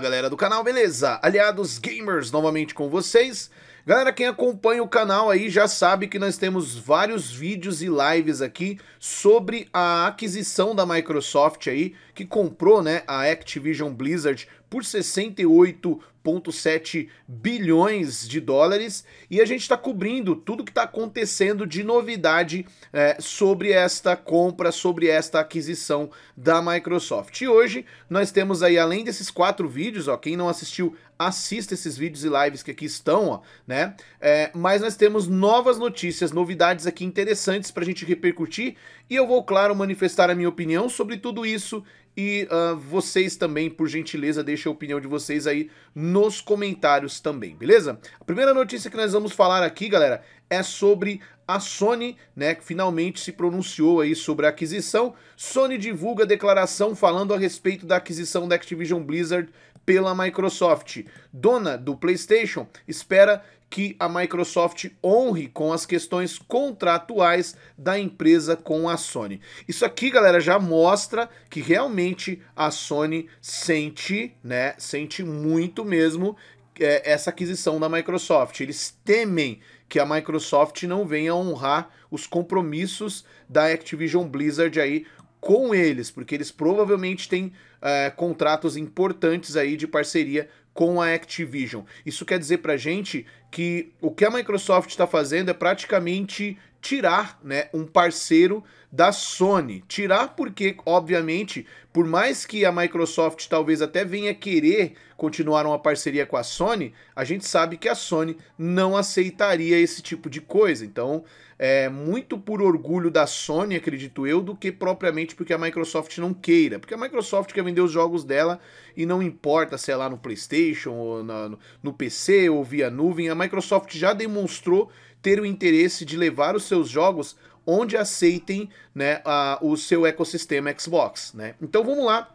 galera do canal, beleza? Aliados Gamers novamente com vocês. Galera, quem acompanha o canal aí já sabe que nós temos vários vídeos e lives aqui sobre a aquisição da Microsoft aí, que comprou, né, a Activision Blizzard por 68,7 bilhões de dólares e a gente está cobrindo tudo que está acontecendo de novidade é, sobre esta compra, sobre esta aquisição da Microsoft. E hoje nós temos aí, além desses quatro vídeos, ó, quem não assistiu assista esses vídeos e lives que aqui estão, ó, né? É, mas nós temos novas notícias, novidades aqui interessantes para a gente repercutir e eu vou, claro, manifestar a minha opinião sobre tudo isso e uh, vocês também, por gentileza, deixem a opinião de vocês aí nos comentários também, beleza? A primeira notícia que nós vamos falar aqui, galera, é sobre a Sony, né, que finalmente se pronunciou aí sobre a aquisição. Sony divulga declaração falando a respeito da aquisição da Activision Blizzard pela Microsoft. Dona do PlayStation espera que a Microsoft honre com as questões contratuais da empresa com a Sony. Isso aqui, galera, já mostra que realmente a Sony sente, né, sente muito mesmo é, essa aquisição da Microsoft. Eles temem que a Microsoft não venha honrar os compromissos da Activision Blizzard aí com eles, porque eles provavelmente têm é, contratos importantes aí de parceria com a Activision. Isso quer dizer pra gente que o que a Microsoft está fazendo é praticamente tirar né, um parceiro da Sony. Tirar porque, obviamente, por mais que a Microsoft talvez até venha querer continuar uma parceria com a Sony, a gente sabe que a Sony não aceitaria esse tipo de coisa. Então, é muito por orgulho da Sony, acredito eu, do que propriamente porque a Microsoft não queira. Porque a Microsoft quer vender os jogos dela e não importa se é lá no PlayStation ou na, no PC ou via nuvem. A Microsoft já demonstrou ter o interesse de levar os seus jogos onde aceitem né, a, o seu ecossistema Xbox. Né? Então vamos lá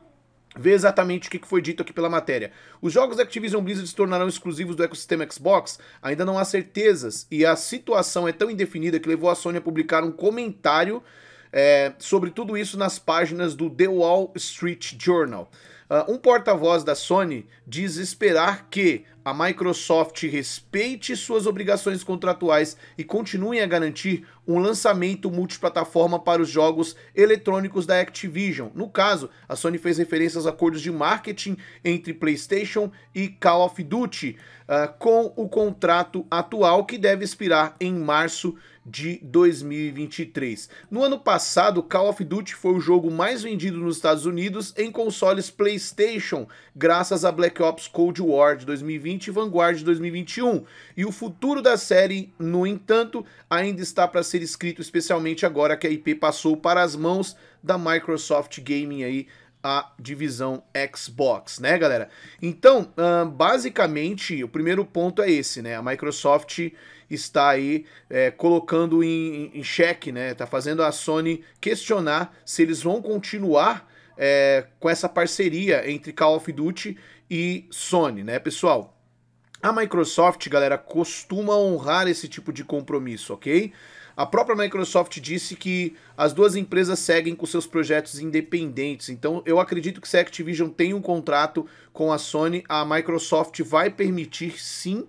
ver exatamente o que foi dito aqui pela matéria. Os jogos da Activision Blizzard se tornarão exclusivos do ecossistema Xbox? Ainda não há certezas, e a situação é tão indefinida que levou a Sony a publicar um comentário é, sobre tudo isso nas páginas do The Wall Street Journal. Uh, um porta-voz da Sony diz esperar que a Microsoft respeite suas obrigações contratuais e continue a garantir um lançamento multiplataforma para os jogos eletrônicos da Activision. No caso, a Sony fez referência aos acordos de marketing entre PlayStation e Call of Duty uh, com o contrato atual que deve expirar em março de 2023. No ano passado, Call of Duty foi o jogo mais vendido nos Estados Unidos em consoles PlayStation, graças a Black Ops Cold War de 2020 e Vanguard de 2021. E o futuro da série, no entanto, ainda está para ser escrito, especialmente agora que a IP passou para as mãos da Microsoft Gaming aí a divisão Xbox, né, galera? Então, ah, basicamente, o primeiro ponto é esse, né? A Microsoft está aí é, colocando em, em, xeque, né? Tá fazendo a Sony questionar se eles vão continuar é, com essa parceria entre Call of Duty e Sony, né, pessoal? A Microsoft, galera, costuma honrar esse tipo de compromisso, ok? A própria Microsoft disse que as duas empresas seguem com seus projetos independentes. Então, eu acredito que se a Activision tem um contrato com a Sony, a Microsoft vai permitir sim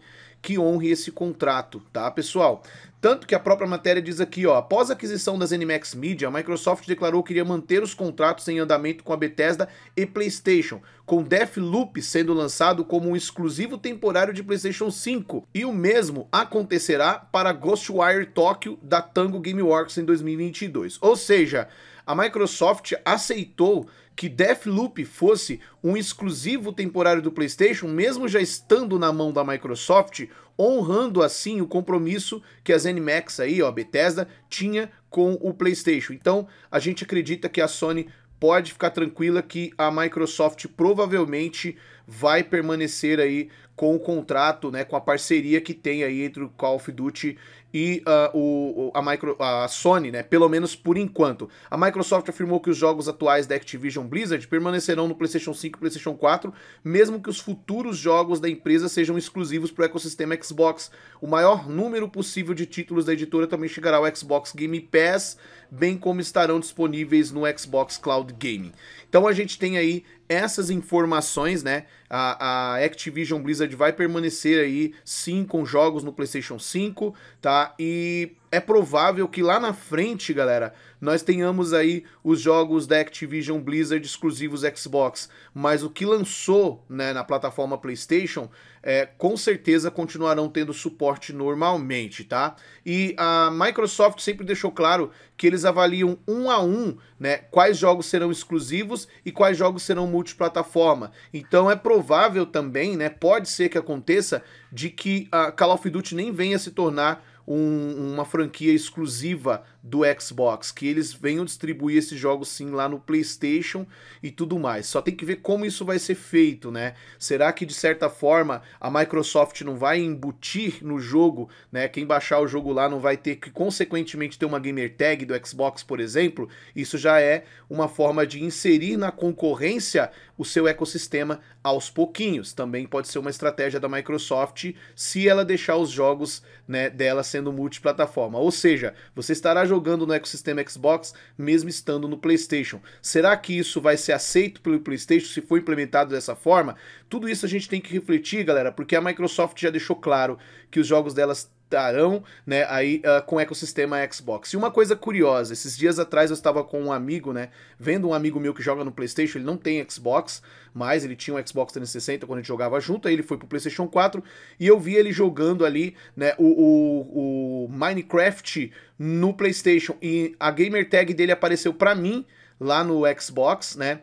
que honre esse contrato, tá, pessoal? Tanto que a própria matéria diz aqui, ó, após a aquisição das NMAX Media, a Microsoft declarou que iria manter os contratos em andamento com a Bethesda e PlayStation, com Deathloop sendo lançado como um exclusivo temporário de PlayStation 5, e o mesmo acontecerá para Ghostwire Tokyo da Tango Gameworks em 2022. Ou seja, a Microsoft aceitou que Deathloop fosse um exclusivo temporário do PlayStation, mesmo já estando na mão da Microsoft, honrando assim o compromisso que a ZeniMax aí, ó, Bethesda tinha com o PlayStation. Então, a gente acredita que a Sony pode ficar tranquila que a Microsoft provavelmente vai permanecer aí com o contrato, né, com a parceria que tem aí entre o Call of Duty e uh, o, a, micro, a Sony, né, pelo menos por enquanto. A Microsoft afirmou que os jogos atuais da Activision Blizzard permanecerão no PlayStation 5 e PlayStation 4, mesmo que os futuros jogos da empresa sejam exclusivos para o ecossistema Xbox. O maior número possível de títulos da editora também chegará ao Xbox Game Pass, bem como estarão disponíveis no Xbox Cloud Gaming. Então a gente tem aí essas informações, né? a, a Activision Blizzard Blizzard vai permanecer aí sim com jogos no PlayStation 5, tá? E é provável que lá na frente, galera, nós tenhamos aí os jogos da Activision Blizzard exclusivos Xbox, mas o que lançou né, na plataforma PlayStation, é, com certeza continuarão tendo suporte normalmente, tá? E a Microsoft sempre deixou claro que eles avaliam um a um, né, quais jogos serão exclusivos e quais jogos serão multiplataforma. Então é provável também, né, pode ser que aconteça de que a ah, Call of Duty nem venha se tornar um, uma franquia exclusiva do Xbox, que eles venham distribuir esses jogos sim lá no PlayStation e tudo mais. Só tem que ver como isso vai ser feito, né? Será que de certa forma a Microsoft não vai embutir no jogo, né? Quem baixar o jogo lá não vai ter que consequentemente ter uma gamer tag do Xbox, por exemplo? Isso já é uma forma de inserir na concorrência o seu ecossistema aos pouquinhos. Também pode ser uma estratégia da Microsoft se ela deixar os jogos, né, dela sendo multiplataforma. Ou seja, você estará jogando jogando no ecossistema Xbox, mesmo estando no PlayStation. Será que isso vai ser aceito pelo PlayStation se for implementado dessa forma? Tudo isso a gente tem que refletir, galera, porque a Microsoft já deixou claro que os jogos delas estarão né, aí uh, com o ecossistema Xbox. E uma coisa curiosa, esses dias atrás eu estava com um amigo, né, vendo um amigo meu que joga no PlayStation, ele não tem Xbox, mas ele tinha um Xbox 360 quando a gente jogava junto, aí ele foi pro PlayStation 4 e eu vi ele jogando ali, né, o, o, o Minecraft no PlayStation e a gamer tag dele apareceu para mim lá no Xbox, né?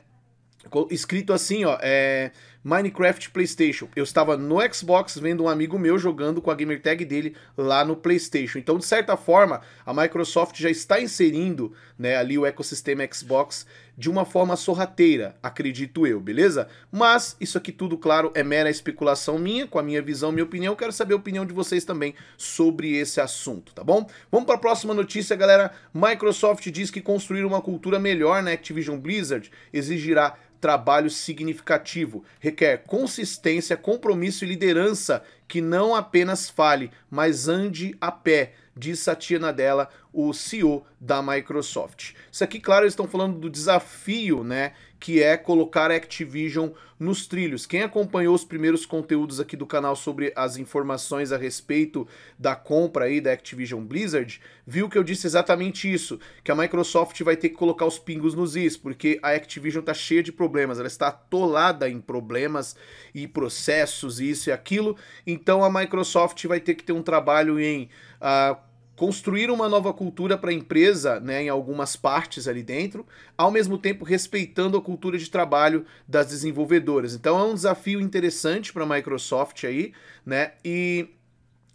Escrito assim, ó, é Minecraft PlayStation. Eu estava no Xbox vendo um amigo meu jogando com a gamertag dele lá no PlayStation. Então, de certa forma, a Microsoft já está inserindo né, ali o ecossistema Xbox de uma forma sorrateira, acredito eu, beleza? Mas isso aqui tudo, claro, é mera especulação minha, com a minha visão, minha opinião. Quero saber a opinião de vocês também sobre esse assunto, tá bom? Vamos para a próxima notícia, galera. Microsoft diz que construir uma cultura melhor na Activision Blizzard exigirá trabalho significativo, requer consistência, compromisso e liderança que não apenas fale, mas ande a pé, diz Satya Nadella, o CEO da Microsoft. Isso aqui, claro, eles estão falando do desafio, né, que é colocar a Activision nos trilhos. Quem acompanhou os primeiros conteúdos aqui do canal sobre as informações a respeito da compra aí da Activision Blizzard, viu que eu disse exatamente isso, que a Microsoft vai ter que colocar os pingos nos is, porque a Activision está cheia de problemas, ela está atolada em problemas e processos e isso e aquilo, então a Microsoft vai ter que ter um trabalho em... Uh, construir uma nova cultura para a empresa, né, em algumas partes ali dentro, ao mesmo tempo respeitando a cultura de trabalho das desenvolvedoras. Então é um desafio interessante para a Microsoft aí, né? E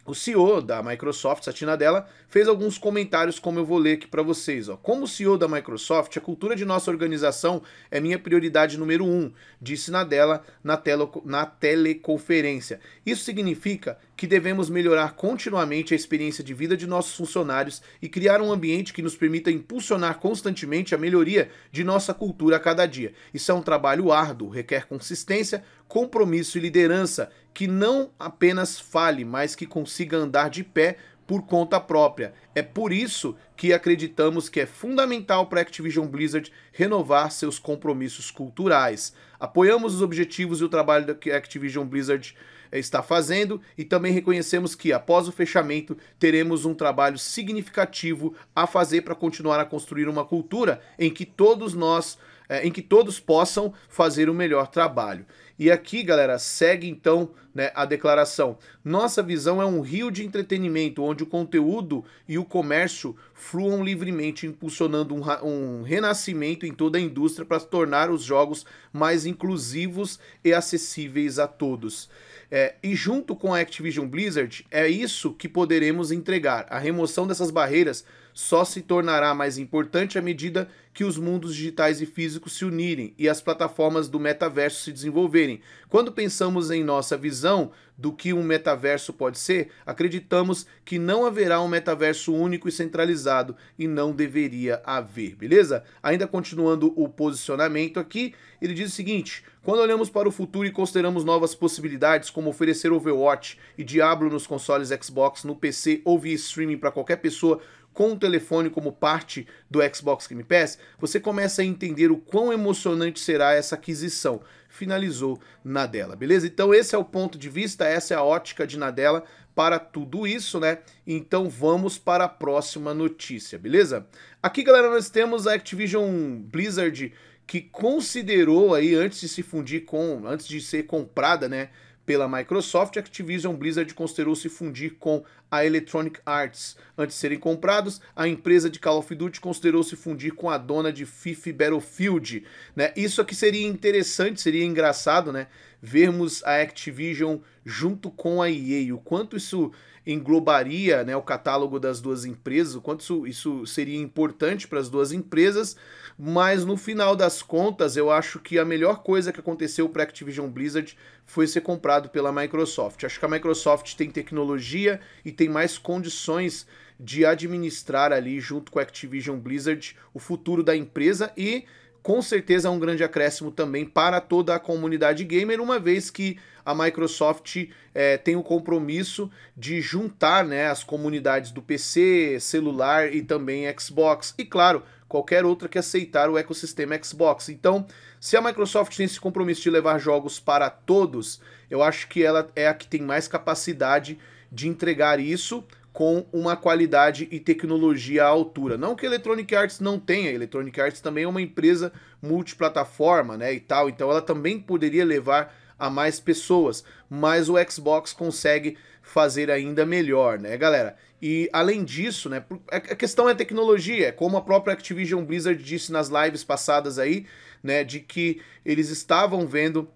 o CEO da Microsoft, Satina Della, fez alguns comentários como eu vou ler aqui para vocês. Ó. Como CEO da Microsoft, a cultura de nossa organização é minha prioridade número um, disse Nadella na, tele na teleconferência. Isso significa que devemos melhorar continuamente a experiência de vida de nossos funcionários e criar um ambiente que nos permita impulsionar constantemente a melhoria de nossa cultura a cada dia. Isso é um trabalho árduo, requer consistência, compromisso e liderança que não apenas fale, mas que consiga andar de pé por conta própria. É por isso que acreditamos que é fundamental para a Activision Blizzard renovar seus compromissos culturais. Apoiamos os objetivos e o trabalho da Activision Blizzard está fazendo e também reconhecemos que, após o fechamento, teremos um trabalho significativo a fazer para continuar a construir uma cultura em que todos nós, eh, em que todos possam fazer o melhor trabalho. E aqui, galera, segue então né, a declaração. Nossa visão é um rio de entretenimento onde o conteúdo e o comércio fluam livremente, impulsionando um, um renascimento em toda a indústria para tornar os jogos mais inclusivos e acessíveis a todos. É, e junto com a Activision Blizzard, é isso que poderemos entregar. A remoção dessas barreiras só se tornará mais importante à medida que os mundos digitais e físicos se unirem e as plataformas do metaverso se desenvolverem quando pensamos em nossa visão do que um metaverso pode ser, acreditamos que não haverá um metaverso único e centralizado e não deveria haver, beleza? Ainda continuando o posicionamento aqui, ele diz o seguinte: quando olhamos para o futuro e consideramos novas possibilidades, como oferecer Overwatch e Diablo nos consoles Xbox, no PC ou via streaming para qualquer pessoa com o telefone como parte do Xbox Game Pass, você começa a entender o quão emocionante será essa aquisição finalizou Nadella, beleza? Então esse é o ponto de vista, essa é a ótica de Nadella para tudo isso, né? Então vamos para a próxima notícia, beleza? Aqui, galera, nós temos a Activision Blizzard que considerou aí antes de se fundir com, antes de ser comprada, né, pela Microsoft, Activision Blizzard considerou se fundir com a Electronic Arts. Antes de serem comprados, a empresa de Call of Duty considerou se fundir com a dona de FIFA Battlefield. Né? Isso aqui seria interessante, seria engraçado, né? Vermos a Activision junto com a EA, o quanto isso englobaria né, o catálogo das duas empresas, o quanto isso, isso seria importante para as duas empresas, mas no final das contas eu acho que a melhor coisa que aconteceu para a Activision Blizzard foi ser comprado pela Microsoft. Acho que a Microsoft tem tecnologia e tem mais condições de administrar ali junto com a Activision Blizzard o futuro da empresa e com certeza é um grande acréscimo também para toda a comunidade gamer, uma vez que a Microsoft é, tem o compromisso de juntar né, as comunidades do PC, celular e também Xbox. E claro, qualquer outra que aceitar o ecossistema Xbox. Então, se a Microsoft tem esse compromisso de levar jogos para todos, eu acho que ela é a que tem mais capacidade de entregar isso com uma qualidade e tecnologia à altura. Não que a Electronic Arts não tenha, a Electronic Arts também é uma empresa multiplataforma, né, e tal, então ela também poderia levar a mais pessoas, mas o Xbox consegue fazer ainda melhor, né, galera? E além disso, né, a questão é tecnologia, é como a própria Activision Blizzard disse nas lives passadas aí, né, de que eles estavam vendo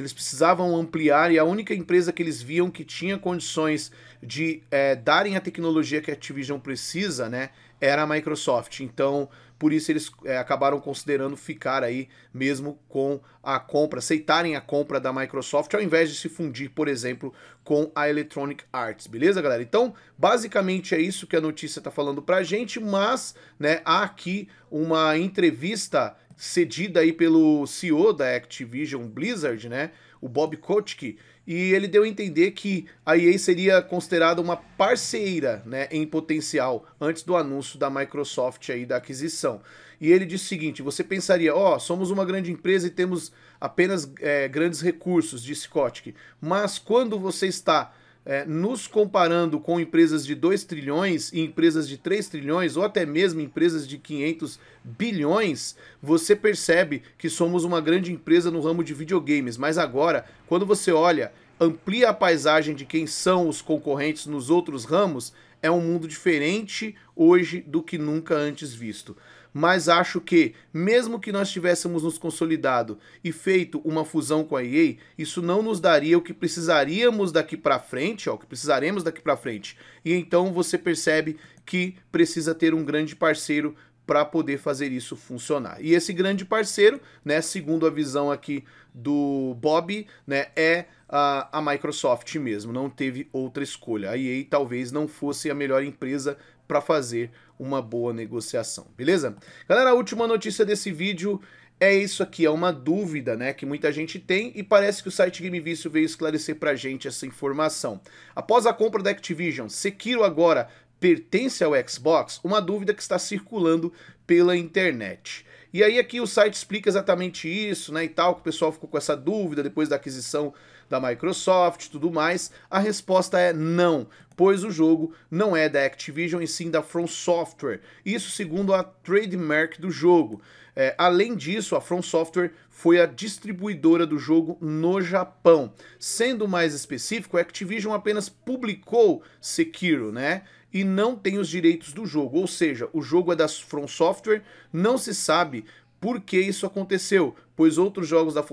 eles precisavam ampliar e a única empresa que eles viam que tinha condições de é, darem a tecnologia que a Activision precisa, né, era a Microsoft. Então, por isso eles é, acabaram considerando ficar aí mesmo com a compra, aceitarem a compra da Microsoft ao invés de se fundir, por exemplo, com a Electronic Arts, beleza, galera? Então, basicamente é isso que a notícia está falando pra gente, mas, né, há aqui uma entrevista cedida aí pelo CEO da Activision Blizzard, né, o Bob Kotick, e ele deu a entender que a EA seria considerada uma parceira, né, em potencial antes do anúncio da Microsoft aí da aquisição. E ele disse o seguinte: você pensaria, ó, oh, somos uma grande empresa e temos apenas é, grandes recursos, disse Kotick. Mas quando você está é, nos comparando com empresas de 2 trilhões e empresas de 3 trilhões, ou até mesmo empresas de 500 bilhões, você percebe que somos uma grande empresa no ramo de videogames. Mas agora, quando você olha, amplia a paisagem de quem são os concorrentes nos outros ramos, é um mundo diferente hoje do que nunca antes visto. Mas acho que, mesmo que nós tivéssemos nos consolidado e feito uma fusão com a EA, isso não nos daria o que precisaríamos daqui para frente, ó, o que precisaremos daqui para frente. E então você percebe que precisa ter um grande parceiro para poder fazer isso funcionar. E esse grande parceiro, né, segundo a visão aqui do Bob, né, é a, a Microsoft mesmo, não teve outra escolha. A EA talvez não fosse a melhor empresa para fazer uma boa negociação, beleza? Galera, a última notícia desse vídeo é isso aqui, é uma dúvida né, que muita gente tem e parece que o site Game Vício veio esclarecer a gente essa informação. Após a compra da Activision, Sekiro agora pertence ao Xbox? Uma dúvida que está circulando pela internet. E aí aqui o site explica exatamente isso, né, e tal, que o pessoal ficou com essa dúvida depois da aquisição da Microsoft, tudo mais, a resposta é não, pois o jogo não é da Activision e sim da From Software. Isso segundo a trademark do jogo. É, além disso, a From Software foi a distribuidora do jogo no Japão. Sendo mais específico, a Activision apenas publicou Sekiro, né? E não tem os direitos do jogo, ou seja, o jogo é da From Software, não se sabe por que isso aconteceu? Pois outros jogos da,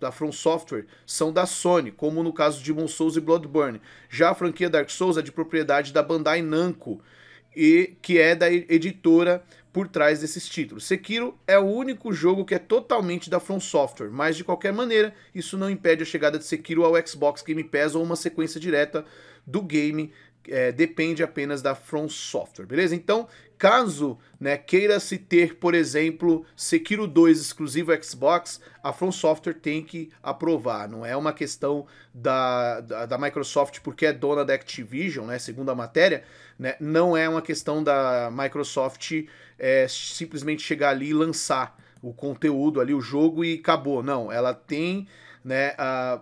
da From Software são da Sony, como no caso de Demon Souls e Bloodborne. Já a franquia Dark Souls é de propriedade da Bandai Namco, e que é da editora por trás desses títulos. Sekiro é o único jogo que é totalmente da From Software, mas de qualquer maneira, isso não impede a chegada de Sekiro ao Xbox Game Pass ou uma sequência direta do game, é, depende apenas da From Software, beleza? Então, Caso né, queira-se ter, por exemplo, Sekiro 2 exclusivo Xbox, a From Software tem que aprovar. Não é uma questão da, da, da Microsoft porque é dona da Activision, né, segundo a matéria, né, não é uma questão da Microsoft é, simplesmente chegar ali e lançar o conteúdo ali, o jogo e acabou. Não, ela tem né, a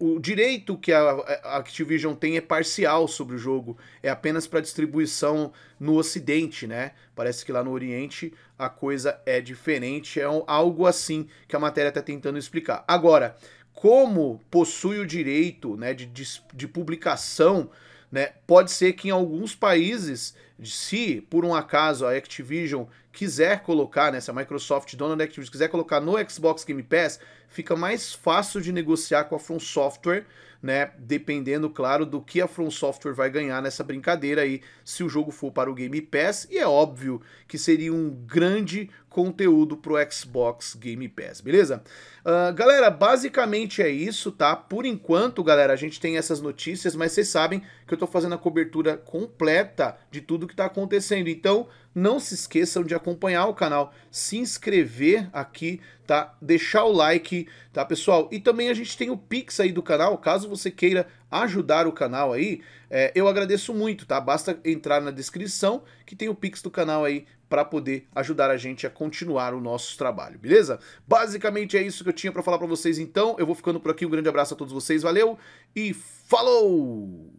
o direito que a, Activision tem é parcial sobre o jogo, é apenas para distribuição no Ocidente, né? Parece que lá no Oriente a coisa é diferente, é algo assim que a matéria está tentando explicar. Agora, como possui o direito né, de, de, de publicação, né, pode ser que em alguns países, se por um acaso a Activision quiser colocar, né, se a Microsoft, dona da Activision, quiser colocar no Xbox Game Pass, fica mais fácil de negociar com a From Software, né, dependendo, claro, do que a From Software vai ganhar nessa brincadeira aí, se o jogo for para o Game Pass, e é óbvio que seria um grande conteúdo pro Xbox Game Pass, beleza? Uh, galera, basicamente é isso, tá? Por enquanto, galera, a gente tem essas notícias, mas vocês sabem que eu tô fazendo a cobertura completa de tudo que tá acontecendo. Então, não se esqueçam de acompanhar o canal, se inscrever aqui, tá? Deixar o like, tá, pessoal? E também a gente tem o Pix aí do canal, caso você queira ajudar o canal aí, é, eu agradeço muito, tá? Basta entrar na descrição que tem o Pix do canal aí para poder ajudar a gente a continuar o nosso trabalho, beleza? Basicamente é isso que eu tinha para falar para vocês então. Eu vou ficando por aqui. Um grande abraço a todos vocês. Valeu e falou!